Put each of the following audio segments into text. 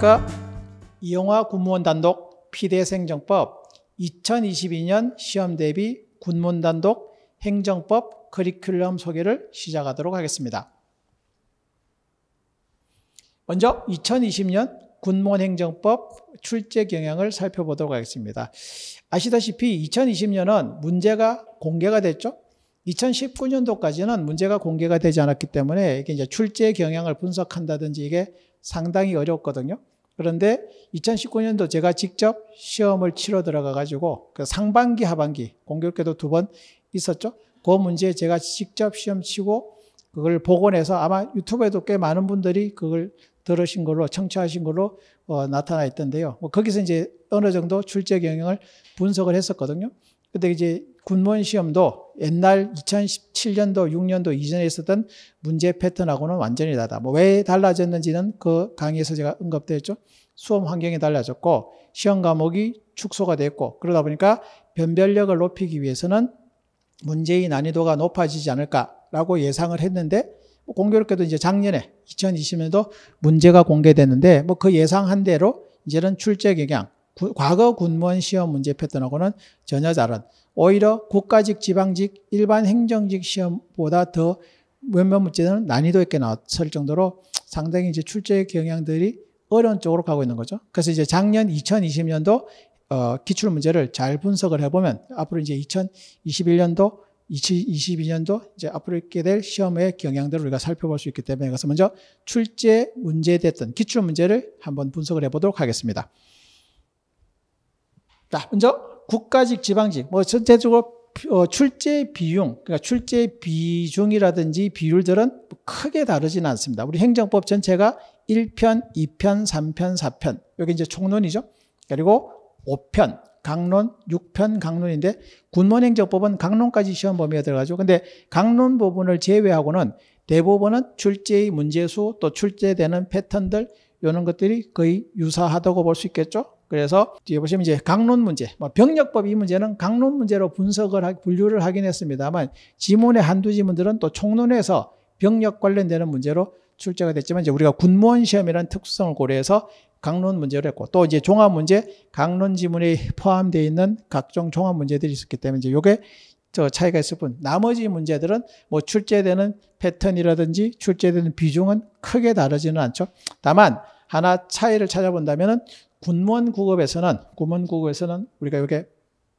안녕하십니까. 이영화 군무원 단독 피대생정법 2022년 시험 대비 군무원 단독 행정법 커리큘럼 소개를 시작하도록 하겠습니다. 먼저 2020년 군무원 행정법 출제 경향을 살펴보도록 하겠습니다. 아시다시피 2020년은 문제가 공개가 됐죠. 2019년도까지는 문제가 공개가 되지 않았기 때문에 이게 이제 출제 경향을 분석한다든지 이게 상당히 어렵거든요. 그런데 2019년도 제가 직접 시험을 치러 들어가 가지고 그 상반기 하반기 공교롭게도 두 번 있었죠. 그 문제 제가 직접 시험 치고 그걸 복원해서 아마 유튜브에도 꽤 많은 분들이 그걸 들으신 걸로 청취하신 걸로 어, 나타나 있던데요. 뭐 거기서 이제 어느 정도 출제 경영을 분석을 했었거든요. 근데 이제 군무원 시험도 옛날 2017년도, 6년도 이전에 있었던 문제 패턴하고는 완전히 다르다. 뭐 왜 달라졌는지는 그 강의에서 제가 언급드렸죠. 수험 환경이 달라졌고 시험 과목이 축소가 됐고 그러다 보니까 변별력을 높이기 위해서는 문제의 난이도가 높아지지 않을까라고 예상을 했는데 뭐 공교롭게도 이제 작년에 2020년도 문제가 공개됐는데 뭐 그 예상한 대로 이제는 출제 경향 구, 과거 군무원 시험 문제 패턴하고는 전혀 다른 오히려 국가직, 지방직, 일반 행정직 시험보다 더 몇몇 문제는 난이도 있게 나왔을 정도로 상당히 이제 출제 경향들이 어려운 쪽으로 가고 있는 거죠. 그래서 이제 작년 2020년도 어, 기출 문제를 잘 분석을 해보면 앞으로 이제 2021년도 2022년도 이제 앞으로 있게 될 시험의 경향들을 우리가 살펴볼 수 있기 때문에 그래서 먼저 출제 문제 됐던 기출 문제를 한번 분석을 해보도록 하겠습니다. 자, 먼저 국가직, 지방직, 뭐 전체적으로 어, 출제 비용, 그러니까 출제 비중이라든지 비율들은 크게 다르지는 않습니다. 우리 행정법 전체가 1편, 2편, 3편, 4편. 여기 이제 총론이죠. 그리고 5편, 강론, 6편 강론인데 군문행정법은 강론까지 시험 범위에 들어가죠. 근데 강론 부분을 제외하고는 대부분은 출제의 문제수 또 출제되는 패턴들 이런 것들이 거의 유사하다고 볼 수 있겠죠. 그래서 뒤에 보시면 이제 강론 문제, 뭐 병력법 이 문제는 강론 문제로 분석을 하, 분류를 하긴 했습니다만 지문의 한두 지문들은 또 총론에서 병력 관련되는 문제로 출제가 됐지만 이제 우리가 군무원 시험이라는 특수성을 고려해서 강론 문제로 했고 또 이제 종합 문제, 강론 지문에 포함되어 있는 각종 종합 문제들이 있었기 때문에 이제 요게 저 차이가 있을 뿐 나머지 문제들은 뭐 출제되는 패턴이라든지 출제되는 비중은 크게 다르지는 않죠. 다만 하나 차이를 찾아본다면은 군무원 구급에서는 군무원 구급에서는 우리가 이렇게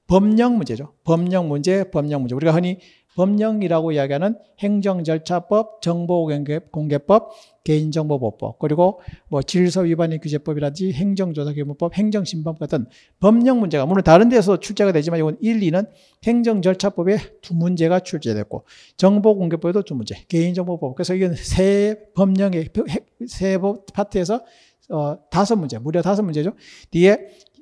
법령 문제죠. 법령 문제, 법령 문제. 우리가 흔히 법령이라고 이야기하는 행정절차법, 정보공개법, 개인정보보호법, 그리고 뭐 질서위반의 규제법이라든지 행정조사기본법, 행정심법 판 같은 법령 문제가 물론 다른 데서 출제가 되지만 이건 1, 2는 행정절차법에 두 문제가 출제됐고 정보공개법에도 두 문제, 개인정보보호 법 그래서 이건 세 법령의 세 파트에서 어, 다섯 문제, 무려 다섯 문제죠. 뒤에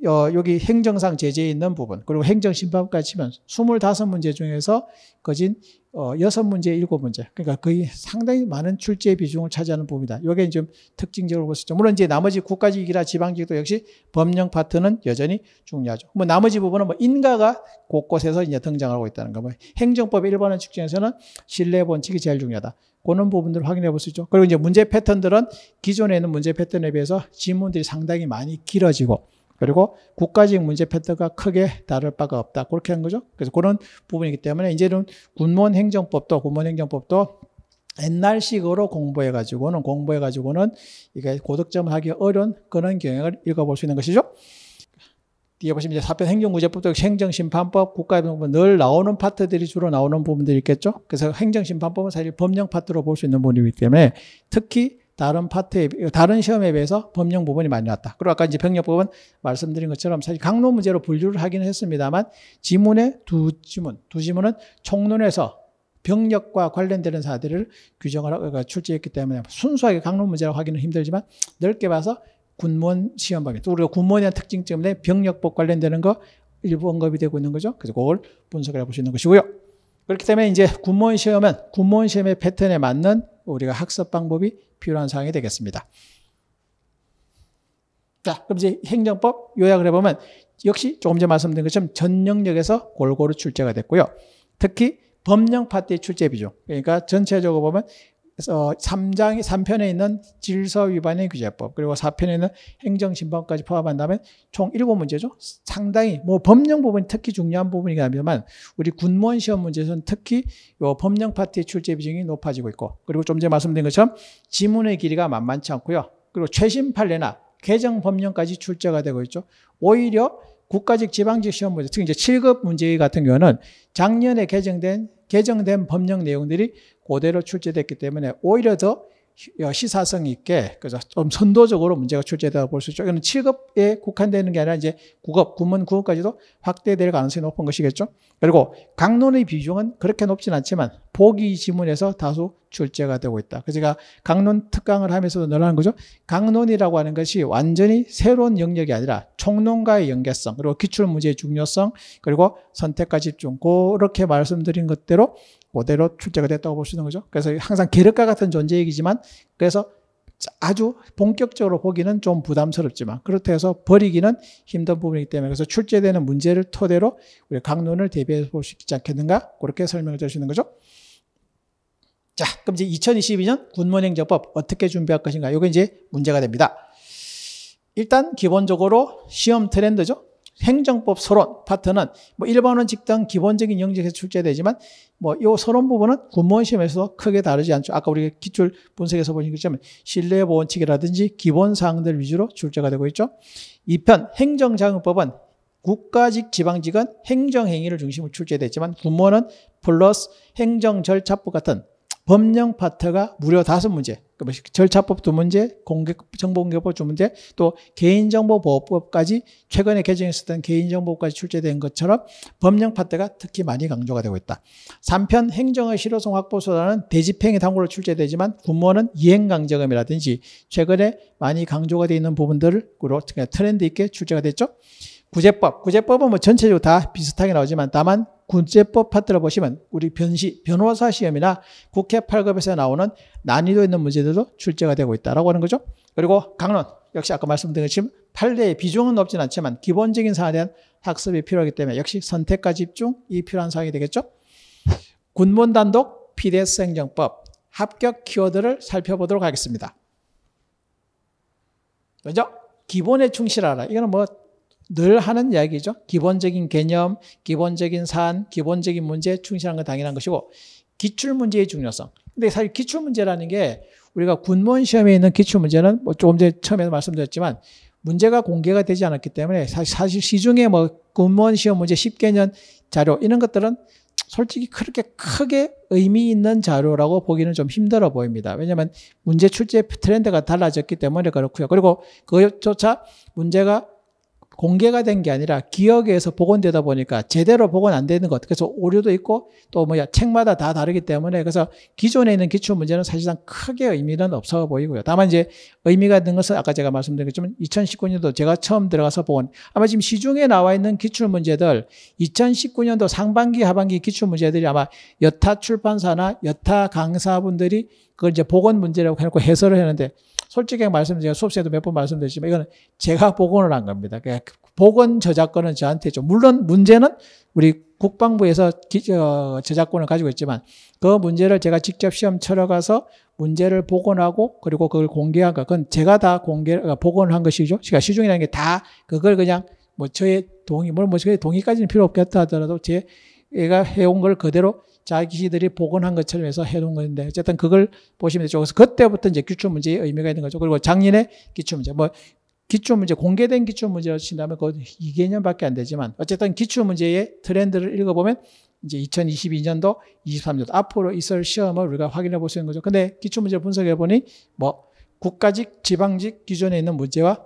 어, 여기 행정상 제재에 있는 부분, 그리고 행정심판까지 치면 25문제 중에서 거진 어, 여섯 문제, 일곱 문제. 그러니까 거의 상당히 많은 출제 비중을 차지하는 부분이다. 요게좀 특징적으로 볼 수 있죠. 물론 이제 나머지 국가직이나 지방직도 역시 법령 파트는 여전히 중요하죠. 뭐 나머지 부분은 뭐 인가가 곳곳에서 이제 등장하고 있다는 거. 뭐 행정법의 일반한 측정에서는 신뢰 원칙이 제일 중요하다. 그런 부분들을 확인해 볼 수 있죠. 그리고 이제 문제 패턴들은 기존에 있는 문제 패턴에 비해서 지문들이 상당히 많이 길어지고 그리고 국가직 문제 패턴과 크게 다를 바가 없다. 그렇게 한 거죠. 그래서 그런 부분이기 때문에 이제는 군무원 행정법도 군무원 행정법도 옛날식으로 공부해가지고는 공부해가지고는 이게 고득점 하기 어려운 그런 경향을 읽어볼 수 있는 것이죠. 뒤에 보시면 이제 사법 행정구제법도 행정심판법, 국가법은 늘 나오는 파트들이 주로 나오는 부분들이 있겠죠. 그래서 행정심판법은 사실 법령 파트로 볼 수 있는 부분이기 때문에 특히 다른 파트에 다른 시험에 비해서 법령 부분이 많이 나왔다. 그리고 아까 이제 병력법은 말씀드린 것처럼 사실 강론 문제로 분류를 하기는 했습니다만 지문의 두 지문, 두 지문은 총론에서 병력과 관련되는 사들을 규정을 그고 그러니까 출제했기 때문에 순수하게 강론 문제라고 하기는 힘들지만 넓게 봐서 군무원 시험 범위, 또 우리가 군무원의 특징 때문에 병력법 관련되는 거 일부 언급이 되고 있는 거죠. 그래서 그걸 분석을 해볼 수 있는 것이고요. 그렇기 때문에 이제 군무원 시험은 군무원 시험의 패턴에 맞는 우리가 학습 방법이 필요한 사항이 되겠습니다. 자, 그럼 이제 행정법 요약을 해보면 역시 조금 전에 말씀드린 것처럼 전 영역에서 골고루 출제가 됐고요. 특히 법령 파트의 출제 비중. 그러니까 전체적으로 보면 그래서 3장, 3편에 있는 질서 위반의 규제법, 그리고 4편에는 행정심판까지 포함한다면 총 7문제죠. 상당히, 뭐 법령 부분이 특히 중요한 부분이긴 합니다만, 우리 군무원 시험 문제에서는 특히 이 법령 파트의 출제 비중이 높아지고 있고, 그리고 좀 전에 말씀드린 것처럼 지문의 길이가 만만치 않고요. 그리고 최신 판례나 개정 법령까지 출제가 되고 있죠. 오히려 국가직 지방직 시험 문제, 특히 이제 7급 문제 같은 경우는 작년에 개정된 개정된 법령 내용들이 그대로 출제됐기 때문에 오히려 더 어, 시사성 있게 그래서 좀 선도적으로 문제가 출제되다 볼 수 있죠. 이건는 7급에 국한되는 게 아니라 이제 9급, 구문 9급까지도 확대될 가능성이 높은 것이겠죠. 그리고 강론의 비중은 그렇게 높진 않지만 보기 지문에서 다소 출제가 되고 있다. 그래서 제가 강론 특강을 하면서도 늘어난 거죠. 강론이라고 하는 것이 완전히 새로운 영역이 아니라 총론과의 연계성, 그리고 기출 문제의 중요성, 그리고 선택과 집중, 그렇게 말씀드린 것대로 그대로 출제가 됐다고 볼 수 있는 거죠. 그래서 항상 계륵과 같은 존재이기지만 그래서 아주 본격적으로 보기는 좀 부담스럽지만 그렇다 해서 버리기는 힘든 부분이기 때문에 그래서 출제되는 문제를 토대로 우리 강론을 대비해 볼 수 있지 않겠는가 그렇게 설명을 드릴 수 있는 거죠. 자, 그럼 이제 2022년 군문행정법 어떻게 준비할 것인가? 이게 이제 문제가 됩니다. 일단 기본적으로 시험 트렌드죠. 행정법 서론 파트는 뭐 일반원 직당 기본적인 영역에서 출제되지만 뭐요 서론 부분은 군무원 시험에서 도 크게 다르지 않죠. 아까 우리가 기출 분석에서 보신 것처럼 신뢰 보원 칙이라든지 기본 사항들 위주로 출제가 되고 있죠. 2편 행정자금법은 국가직 지방직은 행정행위를 중심으로 출제됐지만 군무원은 플러스 행정절차법 같은 법령 파트가 무려 다섯 문제 그 절차법도 문제, 공개 정보공개법도 문제, 또 개인정보보호법까지 최근에 개정했었던 개인정보까지 출제된 것처럼 법령 파트가 특히 많이 강조가 되고 있다. 3편 행정의 실효성 확보수단은 대집행의 당구로 출제되지만 군무원은 이행강제금이라든지 최근에 많이 강조가 되어 있는 부분들을 트렌드 있게 출제가 됐죠. 구제법, 구제법은 뭐 전체적으로 다 비슷하게 나오지만 다만 군제법 파트를 보시면 우리 변시, 변호사 시험이나 국회 8급에서 나오는 난이도 있는 문제들도 출제가 되고 있다라고 하는 거죠. 그리고 강론, 역시 아까 말씀드린 것처럼 판례의 비중은 높진 않지만 기본적인 사안에 대한 학습이 필요하기 때문에 역시 선택과 집중이 필요한 사항이 되겠죠. 군문 단독 PDS 행정법 합격 키워드를 살펴보도록 하겠습니다. 먼저 기본에 충실하라. 이거는 뭐늘 하는 이야기죠. 기본적인 개념, 기본적인 산, 기본적인 문제에 충실한 건 당연한 것이고 기출 문제의 중요성. 근데 사실 기출 문제라는 게 우리가 군무원 시험에 있는 기출 문제는 뭐 조금 전에 처음에도 말씀드렸지만 문제가 공개가 되지 않았기 때문에 사실 시중에 뭐 군무원 시험 문제 10개년 자료 이런 것들은 솔직히 그렇게 크게 의미 있는 자료라고 보기는 좀 힘들어 보입니다. 왜냐하면 문제 출제 트렌드가 달라졌기 때문에 그렇고요. 그리고 그조차 문제가 공개가 된 게 아니라 기억에서 복원되다 보니까 제대로 복원 안 되는 것. 그래서 오류도 있고 또 뭐야 책마다 다 다르기 때문에 그래서 기존에 있는 기출 문제는 사실상 크게 의미는 없어 보이고요. 다만 이제 의미가 있는 것은 아까 제가 말씀드린 것처럼 2019년도 제가 처음 들어가서 복원. 아마 지금 시중에 나와 있는 기출 문제들 2019년도 상반기 하반기 기출 문제들이 아마 여타 출판사나 여타 강사분들이 그걸 이제 복원 문제라고 해놓고 해설을 했는데 솔직히 말씀드리면 수업시간에도몇 번 말씀드렸지만 이거는 제가 복원을 한 겁니다. 그러니까 복원 저작권은 저한테 죠 물론 문제는 우리 국방부에서 기, 어, 저작권을 가지고 있지만 그 문제를 제가 직접 시험 쳐러 가서 문제를 복원하고 그리고 그걸 공개한 거 그건 제가 다 공개 어, 복원을 한 것이죠. 그러 그러니까 시중이라는 게 다 그걸 그냥 뭐 저의 동의, 뭐, 뭐 저의 동의까지는 필요 없겠다 하더라도 제가 해온 걸 그대로 자기들이 복원한 것처럼 해서 해놓은 건데 어쨌든 그걸 보시면 되죠. 그래서 그때부터 이제 기출 문제의 의미가 있는 거죠. 그리고 작년에 기출 문제 뭐 기출 문제 공개된 기출 문제로 친다면 그이개년밖에안 되지만 어쨌든 기출 문제의 트렌드를 읽어보면 이제 2022년도, 23년도 앞으로 있을 시험을 우리가 확인해 볼 수 있는 거죠. 근데 기출 문제 분석해 보니 뭐 국가직, 지방직 기존에 있는 문제와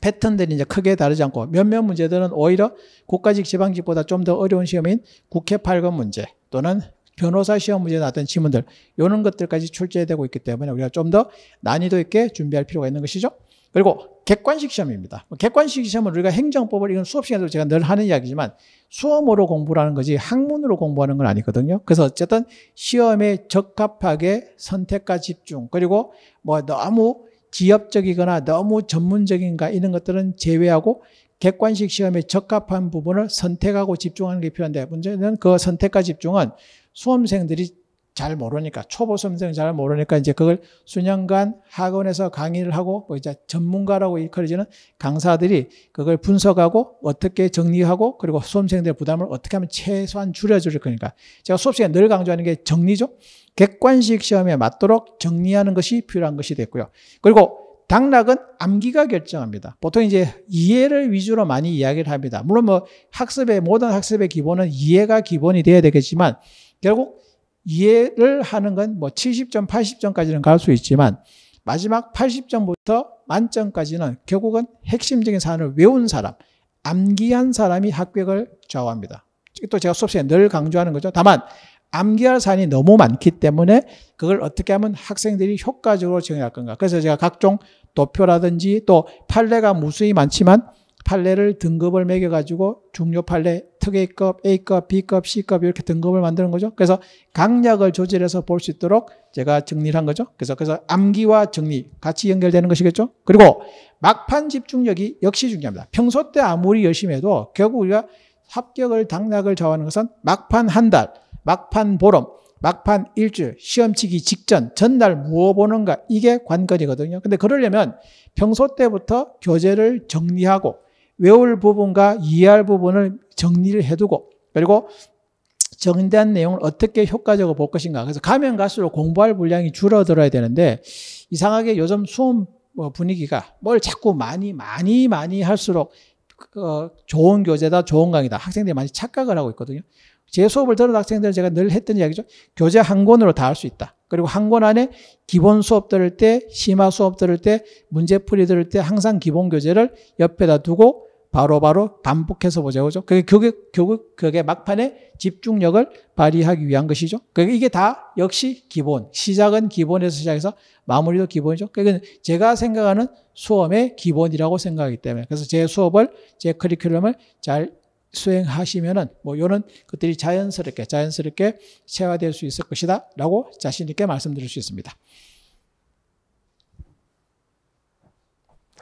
패턴들이 이제 크게 다르지 않고 몇몇 문제들은 오히려 국가직 지방직보다 좀 더 어려운 시험인 국회 8급 문제, 또는 변호사 시험 문제에 나왔던 지문들 이런 것들까지 출제되고 있기 때문에 우리가 좀 더 난이도 있게 준비할 필요가 있는 것이죠. 그리고 객관식 시험입니다. 뭐 객관식 시험은 우리가 행정법을 이건 수업 시간에도 제가 늘 하는 이야기지만 수험으로 공부하는 거지 학문으로 공부하는 건 아니거든요. 그래서 어쨌든 시험에 적합하게 선택과 집중 그리고 뭐 너무 지엽적이거나 너무 전문적인가 이런 것들은 제외하고 객관식 시험에 적합한 부분을 선택하고 집중하는 게 필요한데 문제는 그 선택과 집중은 수험생들이 잘 모르니까 초보 수험생 잘 모르니까 이제 그걸 수년간 학원에서 강의를 하고 뭐 이제 전문가라고 일컬어지는 강사들이 그걸 분석하고 어떻게 정리하고 그리고 수험생들의 부담을 어떻게 하면 최소한 줄여줄 거니까 제가 수업 시간에 늘 강조하는 게 정리죠. 객관식 시험에 맞도록 정리하는 것이 필요한 것이 됐고요. 그리고 당락은 암기가 결정합니다. 보통 이제 이해를 위주로 많이 이야기를 합니다. 물론 뭐 학습의 모든 학습의 기본은 이해가 기본이 돼야 되겠지만 결국 이해를 하는 건 뭐 70점, 80점까지는 갈 수 있지만 마지막 80점부터 만점까지는 결국은 핵심적인 사안을 외운 사람, 암기한 사람이 합격을 좌우합니다. 또 제가 수업 시간에 늘 강조하는 거죠. 다만 암기할 사안이 너무 많기 때문에 그걸 어떻게 하면 학생들이 효과적으로 정의할 건가. 그래서 제가 각종 도표라든지 또 판례가 무수히 많지만 판례를 등급을 매겨가지고 중요 판례, 특A급, A급, B급, C급 이렇게 등급을 만드는 거죠. 그래서 강약을 조절해서 볼 수 있도록 제가 정리를 한 거죠. 그래서, 그래서 암기와 정리 같이 연결되는 것이겠죠. 그리고 막판 집중력이 역시 중요합니다. 평소 때 아무리 열심히 해도 결국 우리가 합격을 당락을 좌우하는 것은 막판 한 달, 막판 보름, 막판 일주, 일 시험치기 직전, 전날 무엇 보는가 이게 관건이거든요. 근데 그러려면 평소 때부터 교재를 정리하고 외울 부분과 이해할 부분을 정리를 해두고 그리고 정리된 내용을 어떻게 효과적으로 볼 것인가. 그래서 가면 갈수록 공부할 분량이 줄어들어야 되는데 이상하게 요즘 수험 어, 분위기가 뭘 자꾸 많이 많이 많이 할수록 그, 어, 좋은 교재다 좋은 강의다 학생들이 많이 착각을 하고 있거든요. 제 수업을 들은 학생들 제가 늘 했던 이야기죠. 교재 한 권으로 다 할 수 있다. 그리고 한 권 안에 기본 수업 들을 때, 심화 수업 들을 때, 문제풀이 들을 때 항상 기본 교재를 옆에다 두고 바로바로 바로 반복해서 보자고 죠 그게 교육, 교육, 그게 막판에 집중력을 발휘하기 위한 것이죠. 그게 이게 다 역시 기본. 시작은 기본에서 시작해서 마무리도 기본이죠. 그게 제가 생각하는 수업의 기본이라고 생각하기 때문에. 그래서 제 수업을, 제 커리큘럼을 잘 수행하시면은 뭐 요런 것들이 자연스럽게 자연스럽게 체화될 수 있을 것이다라고 자신 있게 말씀드릴 수 있습니다.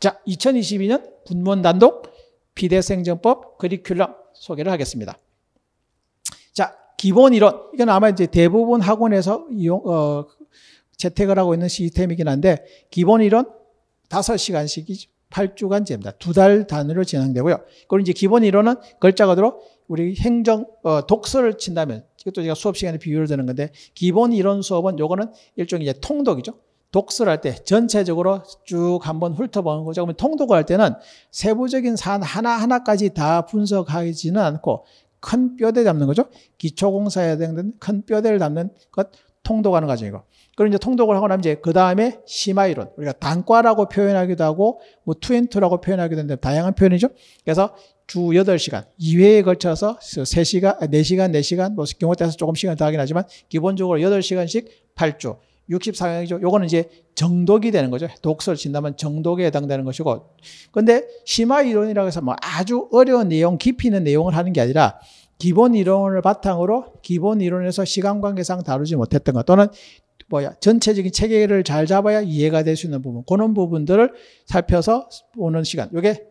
자, 2022년 군무원 단독 비대생정법 커리큘럼 소개를 하겠습니다. 자, 기본 이론. 이건 아마 이제 대부분 학원에서 이용, 어, 채택을 하고 있는 시스템이긴 한데, 기본 이론 5시간씩이죠. 8주간째입니다. 두 달 단위로 진행되고요. 그리고 이제 기본 이론은 글자가으로 우리 행정 어, 독서를 친다면 이것도 제가 수업 시간에 비유를 드는 건데 기본 이론 수업은 요거는 일종의 이제 통독이죠. 독서를 할 때 전체적으로 쭉 한번 훑어보는 거죠. 그러면 통독을 할 때는 세부적인 사안 하나하나까지 다 분석하지는 않고 큰 뼈대 잡는 거죠. 기초공사에 대한 큰 뼈대를 잡는 것 통독하는 과정이고 그럼 이제 통독을 하고 나면 이제 그 다음에 심화이론 우리가 단과라고 표현하기도 하고 뭐 투앤투라고 표현하기도 하는데 다양한 표현이죠. 그래서 주 8시간, 2회에 걸쳐서 3시간, 4시간, 4시간, 뭐 경우에 따라서 조금 시간이 다르긴 하지만 기본적으로 8시간씩 8주, 64강이죠. 요거는 이제 정독이 되는 거죠. 독서를 친다면 정독에 해당되는 것이고. 근데 심화 이론이라고 해서 뭐 아주 어려운 내용, 깊이 있는 내용을 하는 게 아니라 기본 이론을 바탕으로 기본 이론에서 시간 관계상 다루지 못했던 것 또는 뭐야 전체적인 체계를 잘 잡아야 이해가 될 수 있는 부분 그런 부분들을 살펴서 보는 시간 이게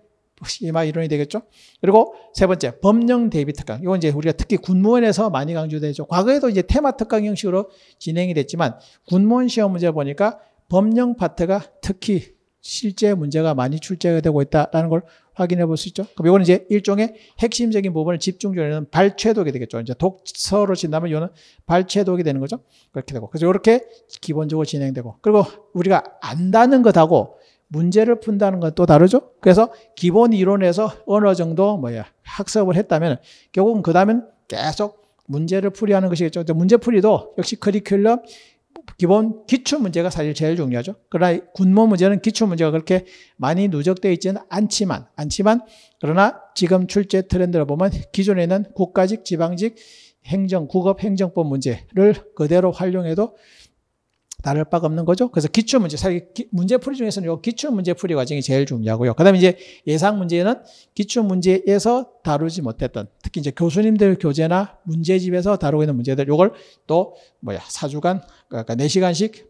시마 이론이 되겠죠 그리고 세 번째 법령 대비 특강 이건 이제 우리가 특히 군무원에서 많이 강조되죠 과거에도 이제 테마 특강 형식으로 진행이 됐지만 군무원 시험 문제 보니까 법령 파트가 특히 실제 문제가 많이 출제 되고 있다라는 걸 확인해 볼 수 있죠. 그럼 이거는 이제 일종의 핵심적인 부분을 집중적으로는 발췌독이 되겠죠. 이제 독서로 진다면 이거는 발췌독이 되는 거죠. 그렇게 되고. 그래서 이렇게 기본적으로 진행되고. 그리고 우리가 안다는 것하고 문제를 푼다는 건 또 다르죠. 그래서 기본 이론에서 어느 정도 뭐야 학습을 했다면 결국은 그 다음엔 계속 문제를 풀이하는 것이겠죠. 문제 풀이도 역시 커리큘럼 기본 기초 문제가 사실 제일 중요하죠. 그러나 군모 문제는 기초 문제가 그렇게 많이 누적되어 있지는 않지만, 않지만, 그러나 지금 출제 트렌드를 보면 기존에는 국가직, 지방직, 행정, 국업, 행정법 문제를 그대로 활용해도 다를 바가 없는 거죠. 그래서 기출 문제, 사실 문제 풀이 중에서는 요 기출 문제 풀이 과정이 제일 중요하고요. 그다음에 이제 예상 문제는 기출 문제에서 다루지 못했던 특히 이제 교수님들 교재나 문제집에서 다루고 있는 문제들 요걸 또 뭐야 사주간 그러니까 4시간씩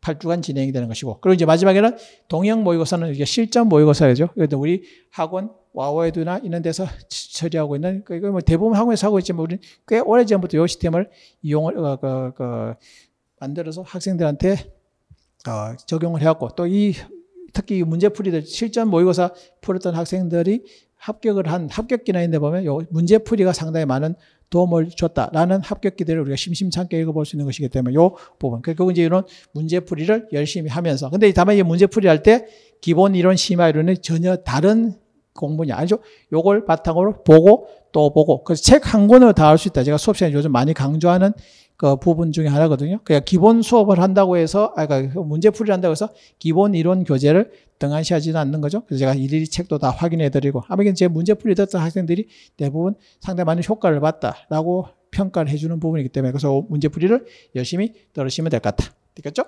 8주간 진행이 되는 것이고 그리고 이제 마지막에는 동영 모의고사는 이게 실전 모의고사죠. 그래도 우리 학원 와워에도나 이런 데서 처리하고 있는 그러뭐 그 대부분 학원에서 하고 있지만 우리는 꽤 오래전부터 요 시스템을 이용을 어, 그, 그, 만들어서 학생들한테 어, 적용을 해왔고 또 이 특히 이 문제풀이들 실전 모의고사 풀었던 학생들이 합격을 한 합격기나인데 보면 요 문제풀이가 상당히 많은 도움을 줬다라는 합격기들을 우리가 심심찮게 읽어볼 수 있는 것이기 때문에 요 부분 그러니까 결국은 이제 이런 문제풀이를 열심히 하면서 근데 다만 이 문제풀이 할 때 기본 이론 심화 이론은 전혀 다른 공부냐 아니죠. 요걸 바탕으로 보고 또 보고 그래서 책 한 권으로 다 할 수 있다. 제가 수업 시간에 요즘 많이 강조하는 그 부분 중에 하나거든요. 그냥 그러니까 기본 수업을 한다고 해서, 아, 그러니까 문제풀이를 한다고 해서 기본 이론 교재를 등한시하지는 않는 거죠. 그래서 제가 일일이 책도 다 확인해 드리고, 아무튼 제 문제풀이 듣던 학생들이 대부분 상당히 많은 효과를 봤다라고 평가를 해주는 부분이기 때문에 그래서 문제풀이를 열심히 들으시면 될 것 같다. 됐겠죠?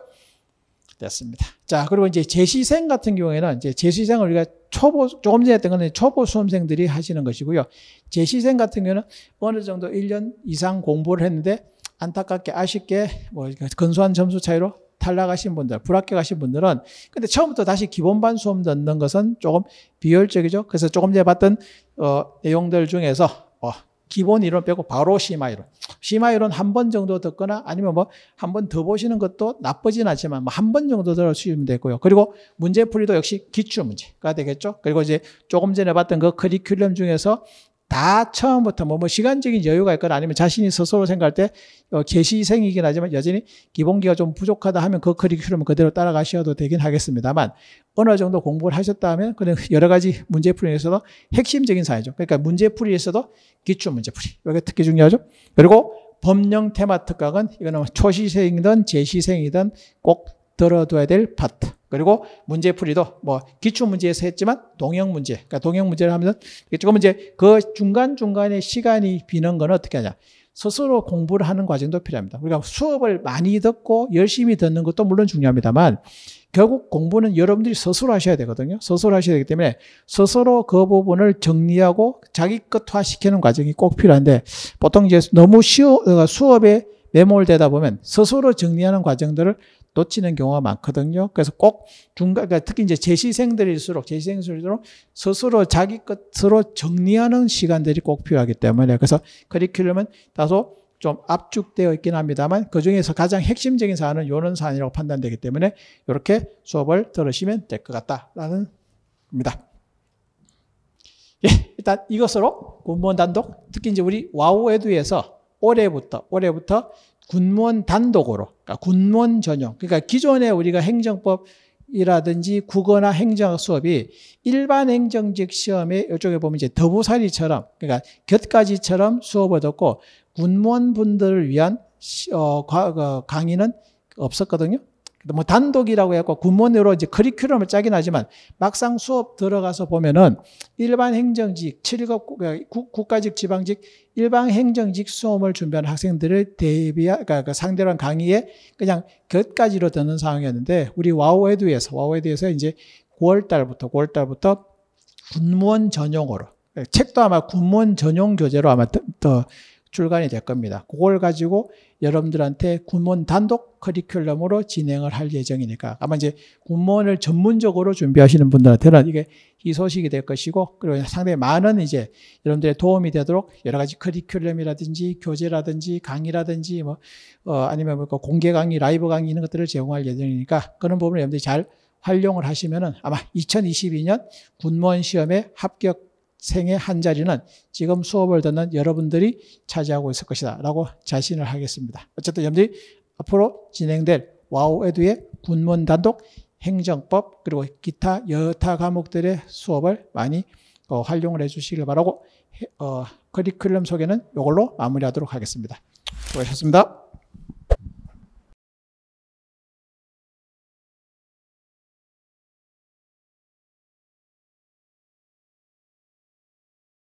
됐습니다. 자, 그리고 이제 제시생 같은 경우에는 이제 제시생 우리가 초보, 조금 전에 했던 거는 초보 수험생들이 하시는 것이고요. 제시생 같은 경우는 어느 정도 1년 이상 공부를 했는데 안타깝게 아쉽게 뭐 근소한 점수 차이로 탈락하신 분들, 불합격하신 분들은 근데 처음부터 다시 기본반 수업 넣는 것은 조금 비효율적이죠. 그래서 조금 전에 봤던 어, 내용들 중에서 어, 기본 이론 빼고 바로 심화 이론. 심화 이론 한 번 정도 듣거나 아니면 뭐 한 번 더 보시는 것도 나쁘진 않지만 뭐 한 번 정도 들어주시면 되고요. 그리고 문제풀이도 역시 기출 문제가 되겠죠. 그리고 이제 조금 전에 봤던 그 커리큘럼 중에서 다 처음부터 뭐, 뭐 시간적인 여유가 있거나 아니면 자신이 스스로 생각할 때 어, 개시생이긴 하지만 여전히 기본기가 좀 부족하다 하면 그 커리큘럼 그대로 따라가셔도 되긴 하겠습니다만 어느 정도 공부를 하셨다면 그런 여러 가지 문제풀이에서도 핵심적인 사회죠. 그러니까 문제풀이에서도 기출 문제풀이 여기 특히 중요하죠. 그리고 법령 테마 특강은 이거는 초시생이든 재시생이든 꼭 들어둬야 될 파트. 그리고 문제풀이도 뭐 기출 문제에서 했지만 동영 문제, 그러니까 동영 문제를 하면서 조금 이제 그 중간 중간에 시간이 비는 건 어떻게 하냐? 스스로 공부를 하는 과정도 필요합니다. 우리가 그러니까 수업을 많이 듣고 열심히 듣는 것도 물론 중요합니다만 결국 공부는 여러분들이 스스로 하셔야 되거든요. 스스로 하셔야 되기 때문에 스스로 그 부분을 정리하고 자기 것화시키는 과정이 꼭 필요한데 보통 이제 너무 쉬워, 그러니까 수업에 매몰되다 보면 스스로 정리하는 과정들을 놓치는 경우가 많거든요. 그래서 꼭 중간, 그러니까 특히 이제 재시생들일수록, 재시생일수록 들 스스로 자기 것으로 정리하는 시간들이 꼭 필요하기 때문에 그래서 커리큘럼은 다소 좀 압축되어 있긴 합니다만 그 중에서 가장 핵심적인 사안은 요런 사안이라고 판단되기 때문에 이렇게 수업을 들으시면 될 것 같다라는 겁니다. 예, 일단 이것으로 군무원 단독 특히 이제 우리 와우 에듀에서 올해부터 올해부터 군무원 단독으로, 그러니까 군무원 전용. 그러니까 기존에 우리가 행정법 이라든지 국어나 행정 수업이 일반 행정직 시험에 이쪽에 보면 이제 더보살이처럼 그러니까 곁가지처럼 수업을 듣고 군무원 분들을 위한 어, 과, 어, 강의는 없었거든요. 뭐 단독이라고 해갖고 군문으로 이제 커리큘럼을 짜긴 하지만 막상 수업 들어가서 보면은 일반 행정직, 7급 그, 국가직, 지방직, 일반 행정직 수업을 준비한 학생들을 대비하, 그러니까 그 상대로 한 강의에 그냥 곁가지로 듣는 상황이었는데 우리 와우에드에서, 와우에드에서 이제 9월 달부터, 9월 달부터 군무원 전용으로 예, 책도 아마 군무원 전용 교재로 아마 더, 더 출간이 될 겁니다. 그걸 가지고 여러분들한테 군문 단독 커리큘럼으로 진행을 할 예정이니까 아마 이제 군문을 전문적으로 준비하시는 분들한테는 이게 희소식이 될 것이고 그리고 상당히 많은 이제 여러분들의 도움이 되도록 여러 가지 커리큘럼이라든지 교재라든지 강의라든지 뭐 어, 아니면 뭐 그 공개 강의, 라이브 강의 이런 것들을 제공할 예정이니까 그런 부분을 여러분들이 잘 활용을 하시면은 아마 2022년 군무원 시험에 합격 생의 한 자리는 지금 수업을 듣는 여러분들이 차지하고 있을 것이다. 라고 자신을 하겠습니다. 어쨌든 여러분들이 앞으로 진행될 와우에듀의 군문 단독 행정법 그리고 기타 여타 과목들의 수업을 많이 어, 활용을 해주시길 바라고 어, 커리큘럼 소개는 이걸로 마무리하도록 하겠습니다. 수고하셨습니다.